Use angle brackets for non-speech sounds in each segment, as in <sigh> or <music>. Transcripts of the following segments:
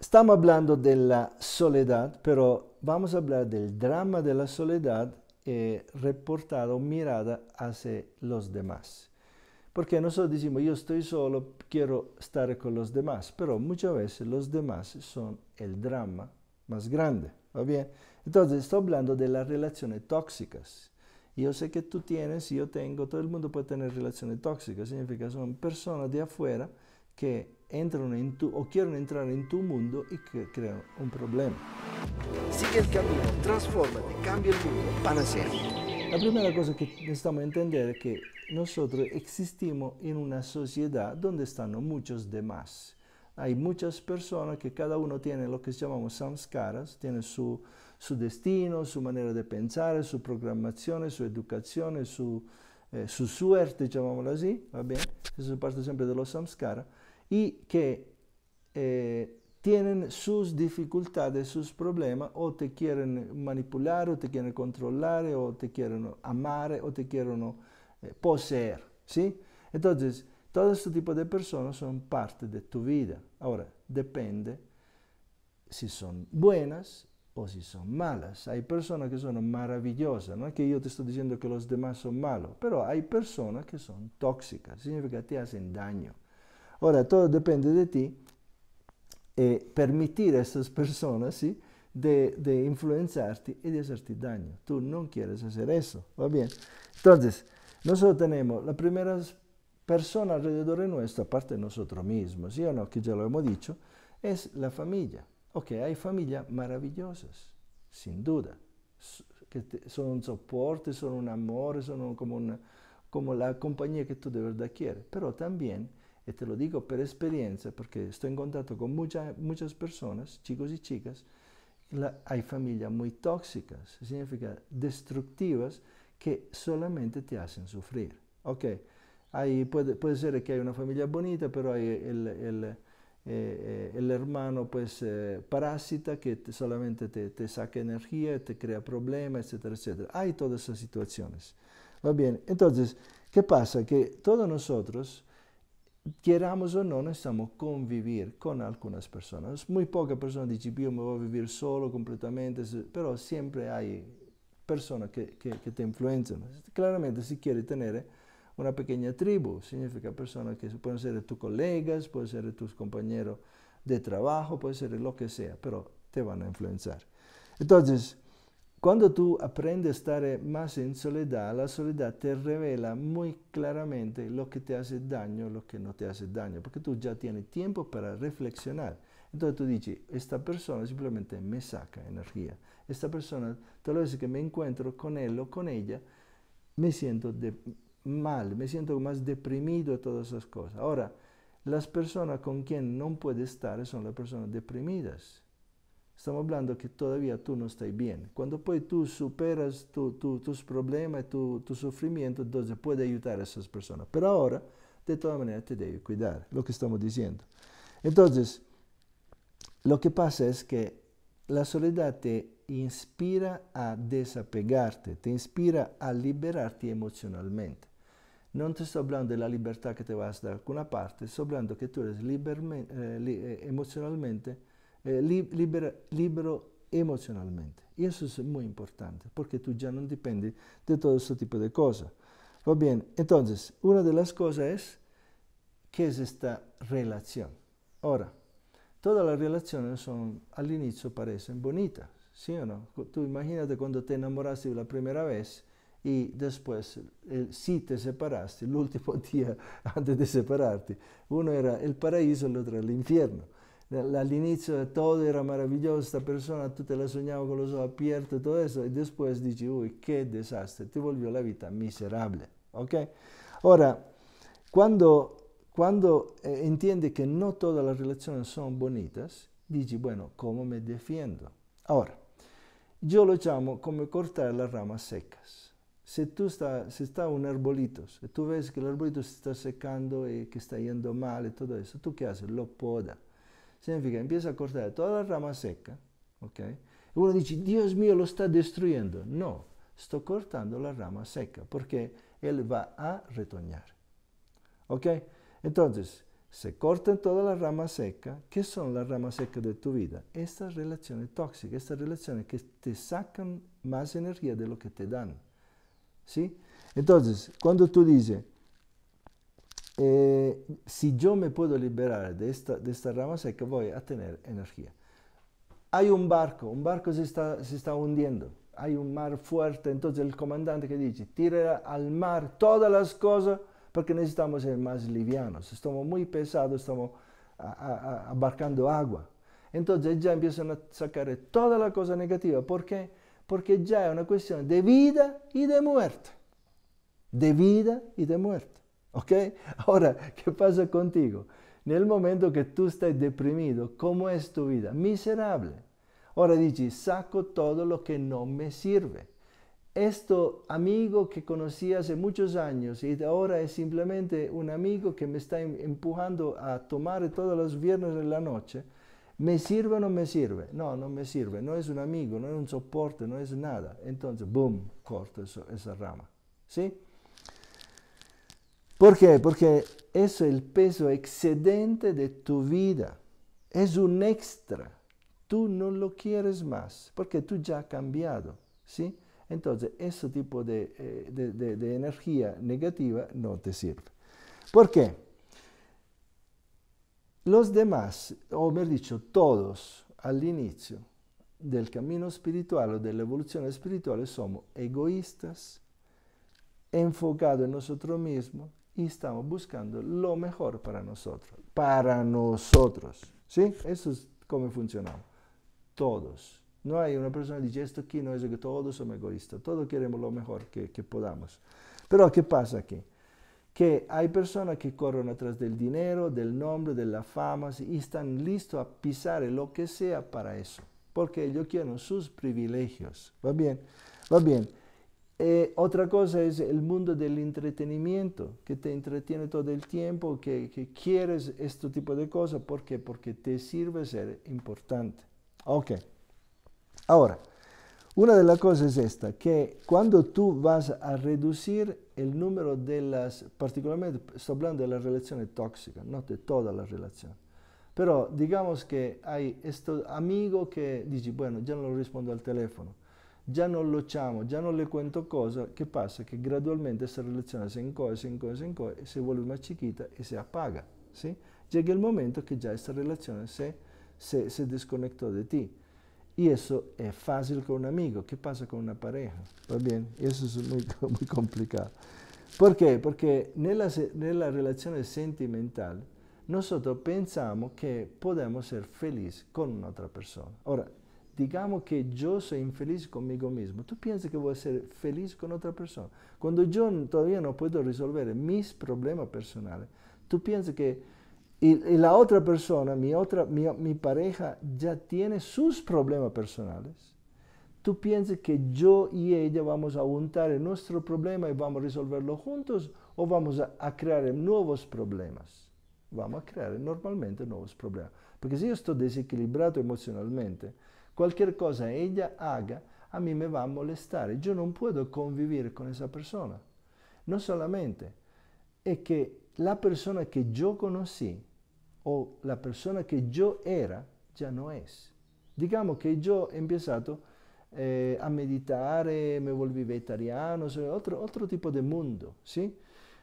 Estamos hablando de la soledad, pero vamos a hablar del drama de la soledad reportada eh, reportado, mirada hacia los demás. Porque nosotros decimos, yo estoy solo, quiero estar con los demás, pero muchas veces los demás son el drama más grande, ¿va bien? Entonces, estoy hablando de las relaciones tóxicas. Yo sé que tú tienes, yo tengo, todo el mundo puede tener relaciones tóxicas, significa son personas de afuera que entran en tu, o quieren entrar en tu mundo y que crean un problema. Sigue el camino, transfórmate, cambia el mundo para siempre. La primera cosa que necesitamos entender es que nosotros existimos en una sociedad donde están muchos demás. Hay muchas personas que cada uno tiene lo que llamamos samskaras, tiene su, su destino, su manera de pensar, su programación, su educación, su, eh, su suerte, llamámoslo así, ¿va bien? Eso es parte siempre de los samskaras y que eh, tienen sus dificultades, sus problemas, o te quieren manipular, o te quieren controlar, o te quieren amar, o te quieren eh, poseer. ¿sí? Entonces, todo este tipo de personas son parte de tu vida. Ahora, depende si son buenas o si son malas. Hay personas que son maravillosas, no es que yo te estoy diciendo que los demás son malos, pero hay personas que son tóxicas, significa que te hacen daño. Ahora, todo depende de ti y eh, permitir a estas personas, ¿sí? De, de, influenciarte y de hacerte daño. Tú no quieres hacer eso, ¿va bien? Entonces, nosotros tenemos las primeras personas alrededor de nuestro, aparte de nosotros mismos, ¿sí o no? Que ya lo hemos dicho, es la familia. Ok, hay familias maravillosas, sin duda, que son un soporte, son un amor, son como, una, como la compañía que tú de verdad quieres, pero también y te lo digo por experiencia, porque estoy en contacto con muchas muchas personas, chicos y chicas, hay familias muy tóxicas, significa destructivas, que solamente te hacen sufrir. Ok, hay, puede, puede, ser que hay una familia bonita, pero hay el, el, eh, hermano pues, eh, parásita que solamente te, te, saca energía, te crea problemas, etcétera, etcétera. Hay todas esas situaciones. Va bien, entonces, ¿qué pasa? Que todos nosotros queramos o no, necesitamos convivir con algunas personas. Muy poca persona dice yo me voy a vivir solo completamente, pero siempre hay personas que, que, te influencian. Claramente, si quieres tener eh, una pequeña tribu, significa personas que pueden ser tus colegas, pueden ser tus compañeros de trabajo, puede ser lo que sea, pero te van a influenciar. Entonces, cuando tú aprendes a estar eh, más en soledad, la soledad te revela muy claramente lo que te hace daño, lo que no te hace daño, porque tú ya tienes tiempo para reflexionar. Entonces tú dices, esta persona simplemente me saca energía. Esta persona, las veces que me encuentro con él o con ella, me siento de, mal, me siento más deprimido, todas esas cosas. Ahora, las personas con quien no puede estar son las personas deprimidas Estamos hablando que todavía tú no estás bien. Cuando pues tú superas tus problemas, y tu sufrimiento, entonces puedes ayudar a esas personas. Pero ahora, de todas maneras, te debes cuidar, lo que estamos diciendo. Entonces, lo que pasa es que la soledad te inspira a desapegarte, te inspira a liberarte emocionalmente. No te estoy hablando de la libertad que te vas a dar con parte, estoy hablando que tú eres eh, eh, emocionalmente eh, libre libero emocionalmente. Y eso es muy importante, porque tú ya no dependes de todo este tipo de cosas. Pues Va bien, entonces, una de las cosas es, ¿qué es esta relación? Ahora, todas las relaciones son, al inicio parecen bonitas, ¿sí o no? Tú imagínate cuando te enamoraste la primera vez y después, eh, si te separaste, el último <laughs> día antes de separarte, uno era el paraíso, el otro el infierno. all'inizio tutto eh, era meraviglioso, questa persona, tutte la sognavo con lo suo e tutto questo, e dopo dici, ui, che disastro, ti volvió la vita miserabile, ok? Ora, quando, cuando eh, entiende che non tutte le relazioni sono bonite, dici, bueno, come me defiendo? Ora, io lo chiamo come cortare le ramas secche. Se tu está, si está un arbolito, si tu ves che el arbolito se está secando y eh, que está yendo mal y todo eso, ¿tú qué haces? Lo poda. Significa, empieza a cortar toda la rama seca, ¿ok? Y uno dice, Dios mío, lo está destruyendo. No, estoy cortando la rama seca porque Él va a retoñar. ¿Ok? Entonces, se cortan todas las ramas secas. ¿Qué son las ramas secas de tu vida? Estas relaciones tóxicas, estas relaciones que te sacan más energía de lo que te dan. ¿Sí? Entonces, cuando tú dices, eh, si yo me puedo liberar de esta, rama, seca voy a tener energía. Hay un barco, un barco se está, hundiendo, hay un mar fuerte, entonces el comandante que dice, tira al mar todas las cosas porque necesitamos ser más livianos, estamos muy pesados, estamos abarcando agua. Entonces ya empiezan a sacar toda la cosa negativa, ¿por qué? Porque ya es una cuestión de vida y de muerte, de vida y de muerte. ¿Ok? <laughs> Ahora, ¿qué pasa contigo? En el momento que tú estás deprimido, ¿cómo es tu vida? Miserable. Ahora dices, saco todo lo que no me sirve. Esto amigo que conocí hace muchos años y ahora es simplemente un amigo que me está em, empujando a tomar todos los viernes en la noche, ¿me sirve o no me sirve? No, no me sirve, no es un amigo, no es un soporte, no es nada. Entonces, boom, corto esa rama. ¿Sí? ¿Por qué? Porque es el peso excedente de tu vida. Es un extra. Tú no lo quieres más porque tú ya has cambiado. ¿sí? Entonces, ese tipo eh, de, de energía negativa no te sirve. ¿Por qué? Los demás, o mejor dicho, todos al inicio del camino espiritual o de la evolución espiritual somos egoístas, enfocados en nosotros mismos, y estamos buscando lo mejor para nosotros. Para nosotros. ¿Sí? Eso es como funcionamos. Todos. No hay una persona que dice esto aquí, no es que todos somos egoístas, todos queremos lo mejor que, que podamos. Pero ¿qué pasa aquí? que hay personas que corren atrás del dinero, del nombre, de la fama y están listos a pisar lo que sea para eso, porque ellos quieren sus privilegios. ¿Va bien? ¿Va bien? Eh, otra cosa es el mundo del entretenimiento, que te entretiene todo el tiempo, que, quieres este tipo de cosas. ¿Por qué? Porque te sirve ser importante. Ok. Ahora, una de las cosas es esta, que cuando tú vas a reducir el número de las, particularmente estoy hablando de las relaciones tóxicas, no de toda la relación, pero digamos que hay este amigo que dice, bueno, ya no lo respondo al teléfono, già non lo ciamo, già non le cuento cosa, che pasa? Che gradualmente questa relazione si incoe, si incoe, si incoe, e si vuole una chiquita e si apaga, ¿sí? Llega il momento che già questa relazione si, se, se desconectó de ti. Y eso es con un amico, che passa con una pareja? ¿Va bene? Eso es muy, molto complicato. Perché? Perché nella, en la, en la relación sentimental nosotros pensamos que con otra persona. Ahora, digamos que yo soy infeliz conmigo mismo, tú piensas que voy a ser feliz con otra persona. Cuando yo todavía no puedo resolver mis problemas personales, tú piensas que la otra persona, mi, otra, mi, pareja, ya tiene sus problemas personales. Tú piensas que yo y ella vamos a juntar nuestro problema y vamos a resolverlo juntos o vamos a, crear nuevos problemas vamos a crear normalmente nuevos problemas. Porque si yo estoy desequilibrado emocionalmente, Cualquier cosa ella haga, a mí me va a molestare. Io non posso convivere con esa persona. Non solamente è che la persona che io conocí o la persona che io era già non è. Diciamo che io ho iniziato eh, a meditare, eh, mi volví vegetariano, otro, altro tipo di mondo, ¿sí?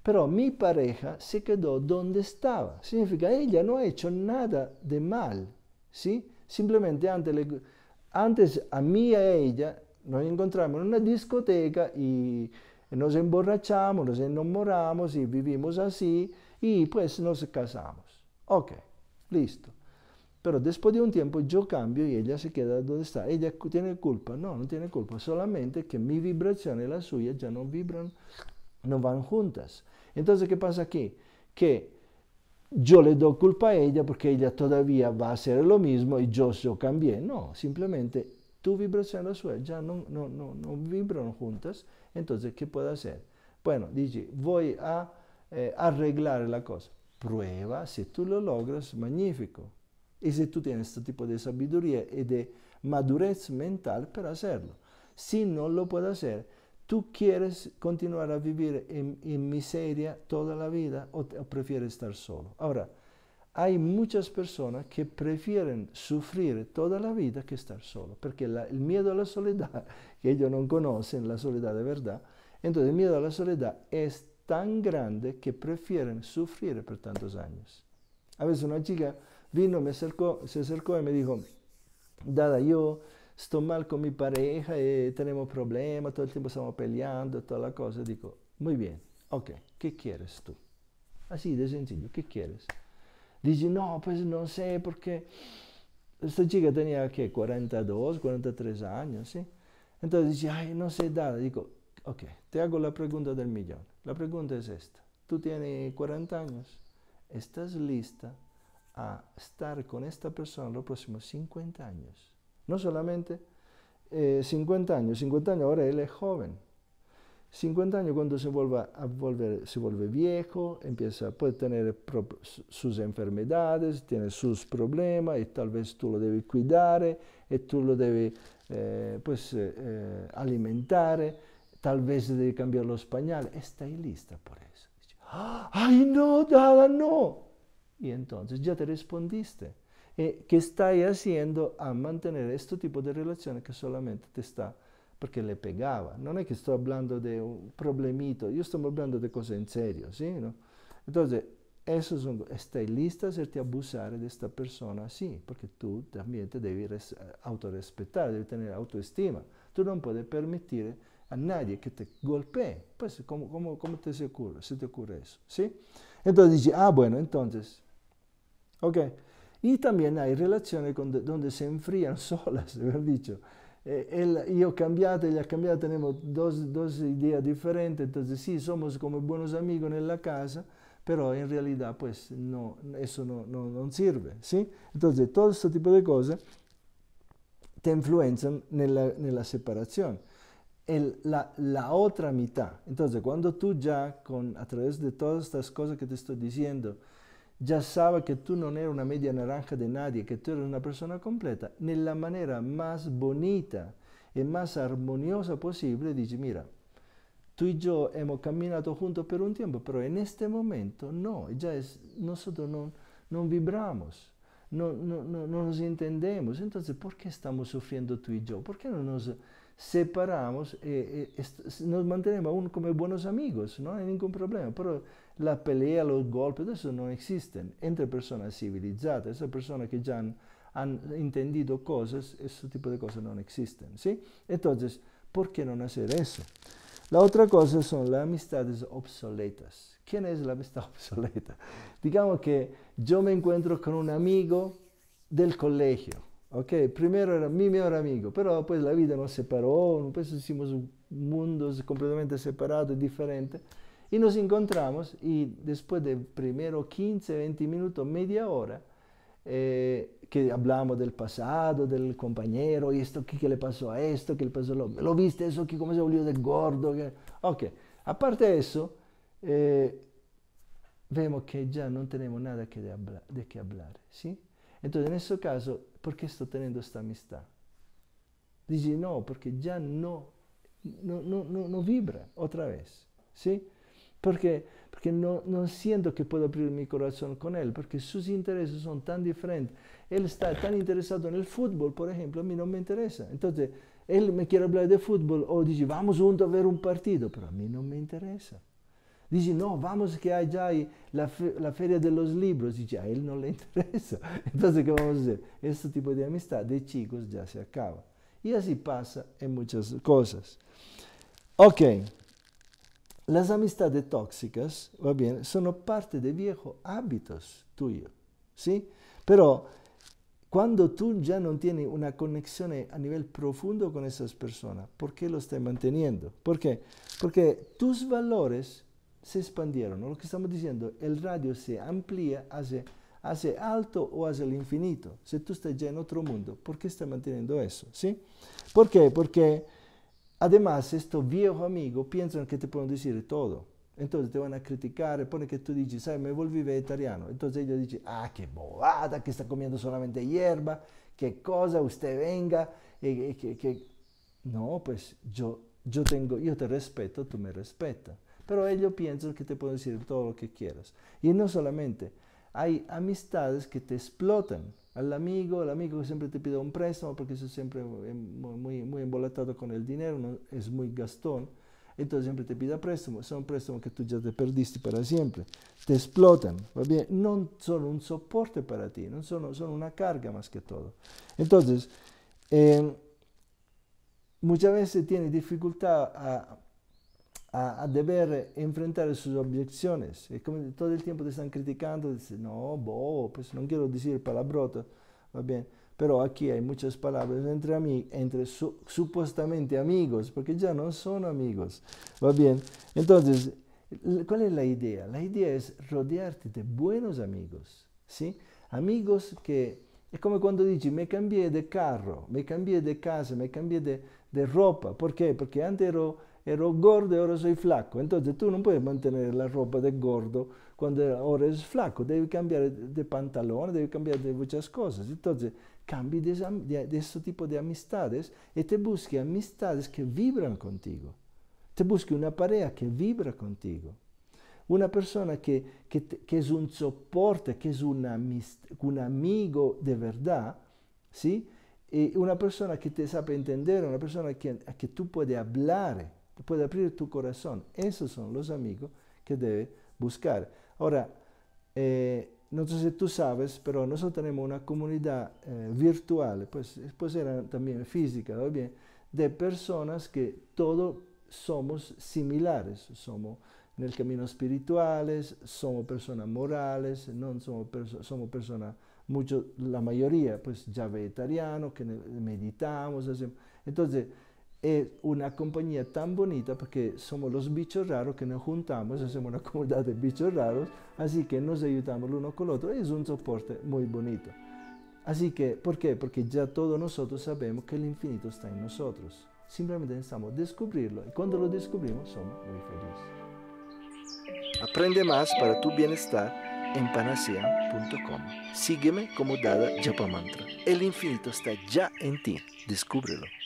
Pero mi pareja se quedò dove estaba. Significa, ella non ha fatto nada di male, ¿sí? Simplemente antes le, Antes a mí y a ella nos encontramos en una discoteca y nos emborrachamos, nos enamoramos y vivimos así y pues nos casamos. Ok, listo. Pero después de un tiempo yo cambio y ella se queda donde está. ¿Ella tiene culpa? No, no tiene culpa. Solamente que mi vibración y la suya ya no vibran, no van juntas. Entonces, ¿qué pasa aquí? Que Yo le do culpa a ella perché ella todavía va a hacer lo mismo e io yo cambié. No, simplemente tu vibrazione e la sua già non, no, no, no vibran juntas. Entonces, ¿qué puedo hacer? Bueno, dice, voy a eh, arreglar la cosa. Prueba, se tu lo logras, magnifico. E se tu tienes questo tipo di sabiduría e di madurez mental per hacerlo. Se non lo puedes hacer, ¿Tú quieres continuar a vivir en, miseria toda la vida o, prefieres estar solo? Ahora, hay muchas personas que prefieren sufrir toda la vida que estar solo, porque el miedo a la soledad, <laughs> que ellos no conocen, la soledad de verdad, entonces el miedo a la soledad es tan grande que prefieren sufrir por tantos años. A veces una chica vino, me acercó, se acercó y me dijo, Dada, yo estoy mal con mi pareja y eh, tenemos problemas, todo el tiempo estamos peleando, toda la cosa. Digo, muy bien, ok, ¿qué quieres tú? Así de sencillo, ¿qué quieres? Dice, no, pues no sé, porque esta chica tenía, ¿qué? 42, 43 años, ¿sí? Entonces dice, ay, no sé nada. Digo, ok, te hago la pregunta del millón. La pregunta es esta. Tú tienes 40 años, estás lista a estar con esta persona los próximos 50 años. No solamente 50 eh, años, 50 años ahora él es joven. 50 años cuando se vuelve, a volver, se vuelve viejo, empieza, puede tener sus enfermedades, tiene sus problemas y tal vez tú lo debes cuidar y eh, tú lo debes eh, pues, alimentar, tal vez debes cambiar los pañales. Está lista por eso. ¡Ah! ¡Ay, no, Dada, no! Y entonces ya te respondiste. Eh, ¿Qué estás estáis haciendo a mantener este tipo de relaciones que solamente te está porque le pegaba. No es que estoy hablando de un problemito, yo estoy hablando de cosas en serio, ¿sí? ¿No? Entonces, eso son, lista a hacerte abusar de esta persona así, porque tú también te debes autorrespetar, debes tener autoestima. Tú no puedes permitir a nadie que te golpee. Pues, ¿cómo, cómo, cómo te se, ocurre, se te ocurre eso? ¿Sí? Entonces dice, ah, bueno, entonces, ok. Y también hay relaciones con, donde se enfrían <laughs> solas, haber dicho. Eh, él, yo cambiado, ella cambiado tenemos dos, dos ideas diferentes, entonces sí, somos como buenos amigos en la casa, pero en realidad pues no, eso no, no, no sirve, ¿sí? Entonces todo este tipo de cosas te influencian en la separación. El, la, la, otra mitad. Entonces, cuando tú ya, con, a través de todas estas cosas que te estoy diciendo, ya sabes que tú no eres una media naranja de nadie, que tú eri una persona completa, la manera más bonita y más armoniosa posible, dice, mira, tú y yo hemos caminado juntos por un tiempo, pero en este momento no, ya es, nosotros no, vibramos, no, nos entendemos. Entonces, ¿por qué estamos sufriendo tú y yo? ¿Por qué no nos separamos? y eh, eh, nos mantenemos aún como buenos amigos, no hay ningún problema, pero la pelea, los golpes, eso no existen. Entre personas civilizadas, esas personas que ya han, entendido cosas, ese tipo de cosas no existen. ¿sí? Entonces, ¿por qué no hacer eso? La otra cosa son las amistades obsoletas. ¿Quién es la amistad <laughs> obsoleta? Digamos que yo me encuentro con un amigo del colegio. ¿ok? Primero era mi mejor amigo, pero después pues la vida nos separó, después pues hicimos mundo completamente separado separados, diferente. Y nos encontramos y después de primero 15, 20 minutos, media hora, eh, que hablamos del pasado, del compañero, y esto, ¿qué, le pasó a esto? ¿Qué le pasó a lo, ¿Lo viste eso? ¿Qué, ¿Cómo se volvió del gordo? Ok, aparte de eso, eh, vemos que ya no tenemos nada de, qué hablar, ¿sí? Entonces, en ese caso, ¿por qué estoy teniendo esta amistad? Dice, no, porque ya no, no, no vibra otra vez, ¿sí? porque, porque no, no siento que puedo abrir mi corazón con él, porque sus intereses son tan diferentes. Él está tan interesado en el fútbol, por ejemplo, a mí no me interesa. Entonces, él me quiere hablar de fútbol o dice, vamos juntos a ver un partido, pero a mí no me interesa. Dice, no, vamos que hay ya la, la feria de los libros. Dice, a él no le <laughs> interesa. Entonces, ¿qué vamos a hacer? Este tipo de amistad de chicos ya se acaba. Y así pasa en muchas cosas. Ok. Las amistades tóxicas, va bien, son parte de viejos hábitos tuyos, ¿sí? Pero cuando tú ya no tienes una conexión a nivel profundo con esas personas, ¿por qué lo estás manteniendo? ¿Por qué? Porque tus valores se expandieron, lo que estamos diciendo, el radio se amplía hacia, hace alto o hacia el infinito. Si tú estás ya en otro mundo, ¿por qué estás manteniendo eso? ¿Sí? ¿Por qué? Porque Además, estos viejos amigos piensan que te pueden decir todo. Entonces te van a criticar, pone que tú dices, ¿sabes? Me volví vegetariano. Entonces ellos dicen, ah, qué bobada, que está comiendo solamente hierba, qué cosa, usted venga. Eh, eh, que, No, pues yo, yo, tengo, yo te respeto, tú me respetas. Pero ellos piensan que te pueden decir todo lo que quieras. Y no solamente, hay amistades que te explotan al amigo, el amigo que siempre te pide un préstamo porque eso siempre muy, muy embolatado con el dinero, es muy gastón, entonces siempre te pide préstamo, son préstamos que tú ya te perdiste para siempre, te explotan, ¿va bien? No son un soporte para ti, no son, son una carga más que todo. Entonces, eh, muchas veces tiene dificultad a a, deber enfrentar sus objeciones. y como todo el tiempo te están criticando, dice no, bo, pues no quiero decir palabrotas, va bien. Pero aquí hay muchas palabras entre, mí entre supuestamente amigos, porque ya no son amigos, va bien. Entonces, ¿cuál es la idea? La idea es rodearte de buenos amigos, ¿sí? Amigos que... Es como cuando dices Me cambié de carro, me cambié de casa, me cambié de, ropa. ¿Por qué? Porque antes era ero gordo e ora sei flacco. Entonces tu non puoi mantenere la roba del gordo quando ora sei flacco, devi cambiare di pantalone, devi cambiare di muchas cose. Entonces cambi de, de, de este tipo di amistades e te buschi amistades che vibran contigo. Te buschi una parea che vibra contigo. Una persona che, che, che è un supporto, che è un, un amigo di verità, sì? E una persona che ti sape intendere, una persona che, a che tu puoi parlare. puede abrir tu corazón. Esos son los amigos que debe buscar. Ahora, eh, no sé si tú sabes, pero nosotros tenemos una comunidad eh, virtual, pues, pues era también física, ¿no? bien, de personas que todos somos similares, somos en el camino espirituales, somos personas morales, no somos, somos personas, mucho, la mayoría, pues ya vegetarianos, que meditamos, Entonces, es una compañía tan bonita porque somos los bichos raros que nos juntamos, hacemos una <laughs> comunidad de bichos raros, así que nos ayudamos el uno con el otro es un soporte muy bonito. Así que, ¿por qué? Porque ya todos nosotros sabemos que el infinito está en nosotros. Simplemente necesitamos descubrirlo y cuando lo descubrimos somos muy felices. Aprende más para tu bienestar en panacea.com. Sígueme como Dada Japamantra. El infinito está ya en ti. Descúbrelo.